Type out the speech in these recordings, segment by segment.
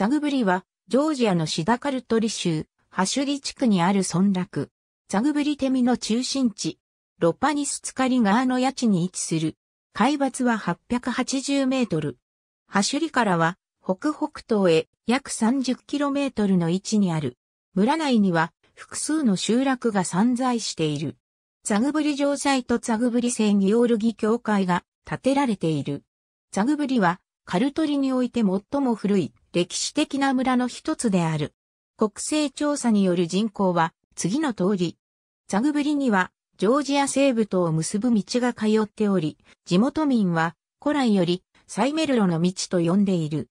ザグブリは、ジョージアのシダカルトリ州、ハシュリ地区にある村落。ザグブリテミの中心地、ロパニスツカリ川の谷地に位置する。海抜は880メートル。ハシュリからは、北北東へ約30キロメートルの位置にある。村内には、複数の集落が散在している。ザグブリ城塞とザグブリ戦ギオールギ教会が建てられている。ザグブリは、カルトリにおいて最も古い歴史的な村の一つである。国勢調査による人口は次の通り。ザグブリにはジョージア西部とを結ぶ道が通っており、地元民は古来よりサイメルロの道と呼んでいる。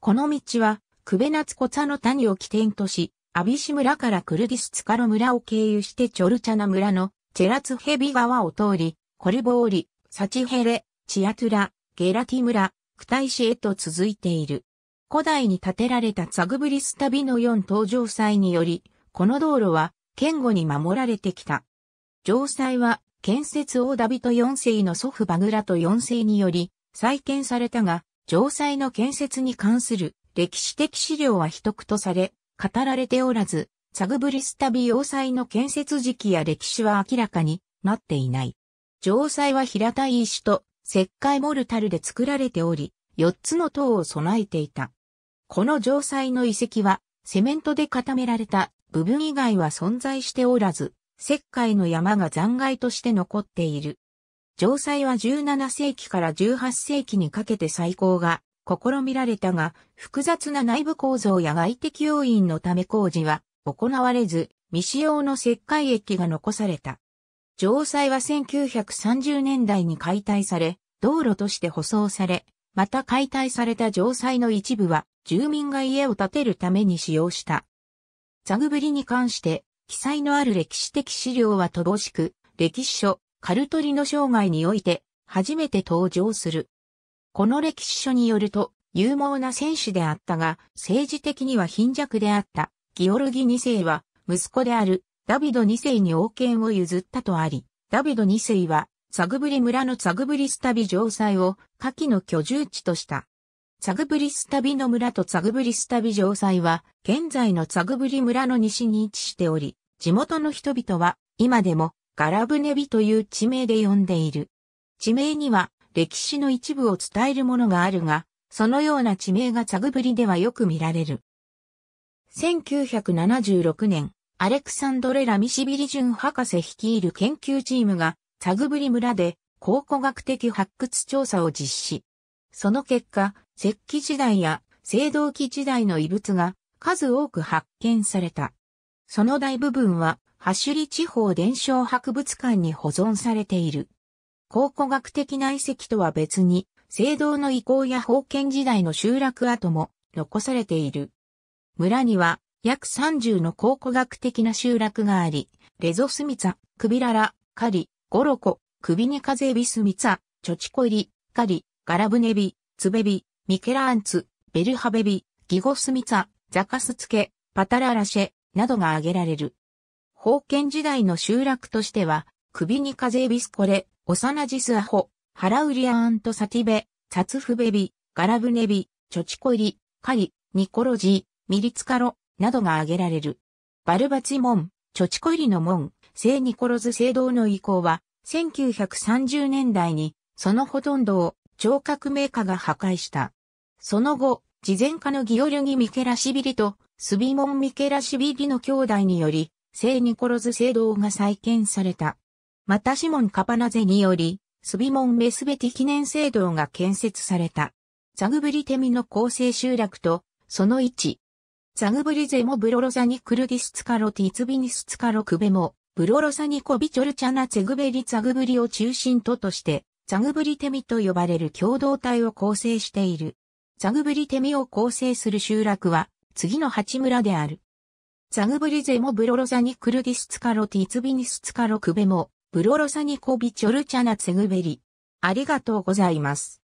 この道はクベナツコツァの谷を起点とし、アビシ村からクルディスツカロ村を経由してチョルチャナ村のチェラツヘビ川を通り、コルボーリ、サチヘレ、チアトゥラ、ゲラティ村、クタイシへと続いている。古代に建てられたザグブリスタビの4等場祭により、この道路は、堅固に守られてきた。城塞は、建設王ダビト4世の祖父バグラと4世により、再建されたが、城塞の建設に関する歴史的資料は秘匿とされ、語られておらず、ザグブリスタビ要塞の建設時期や歴史は明らかになっていない。城塞は平たい石と石灰モルタルで作られており、4つの塔を備えていた。この城塞の遺跡は、セメントで固められた部分以外は存在しておらず、石灰の山が残骸として残っている。城塞は17世紀から18世紀にかけて再興が試みられたが、複雑な内部構造や外的要因のため工事は行われず、未使用の石灰液が残された。城塞は1930年代に解体され、道路として舗装され、また解体された城塞の一部は住民が家を建てるために使用した。ザグブリに関して、記載のある歴史的資料は乏しく、歴史書、カルトリの生涯において、初めて登場する。この歴史書によると、勇猛な戦士であったが、政治的には貧弱であった、ギオルギ2世は、息子である、ダビド2世に王権を譲ったとあり、ダビド2世は、サグブリ村のサグブリスタビ城塞を下記の居住地とした。サグブリスタビの村とサグブリスタビ城塞は、現在のサグブリ村の西に位置しており、地元の人々は、今でも、ガラブネビという地名で呼んでいる。地名には、歴史の一部を伝えるものがあるが、そのような地名がサグブリではよく見られる。1976年、アレクサンドレ・ラミシビリジュン博士率いる研究チームが、サグブリ村で考古学的発掘調査を実施。その結果、石器時代や青銅器時代の遺物が数多く発見された。その大部分は、ハシュリ地方伝承博物館に保存されている。考古学的な遺跡とは別に、青銅の遺構や封建時代の集落跡も残されている。村には約30の考古学的な集落があり、レゾスミツァ、クビララ、カリ、ゴロコ、クビニカゼビスミツァ、チョチコイリ、カリ、ガラブネビ、ツベビ、ミケラアンツ、ベルハベビ、ギゴスミツァ、ザカスツケ、パタララシェ、などが挙げられる。封建時代の集落としては、クビニカゼビスコレ、オサナジスアホ、ハラウリアンとサティベ、サツフベビ、ガラブネビ、チョチコイリ、カリ、ニコロジー、ミリツカロ、などが挙げられる。バルバチモン、チョチコイリの門、聖ニコロズ聖堂の遺構は、1930年代にそのほとんどを超革命家が破壊した。その後、事前家のギオルギ・ミケラシビリとスビモン・ミケラシビリの兄弟により、聖ニコロズ聖堂が再建された。またシモン・カパナゼにより、スビモン・メスベティ記念聖堂が建設された。ザグブリテミの構成集落と、その位置。ザグブリゼモブロロザニクルディスツカロティツビニスツカロクベモ、ブロロサニコビチョルチャナツェグベリザグブリを中心ととして、ザグブリテミと呼ばれる共同体を構成している。ザグブリテミを構成する集落は、次の八村である。ザグブリゼモブロロサニクルディスツカロティツビニスツカロクベモ、ブロロサニコビチョルチャナツェグベリ。ありがとうございます。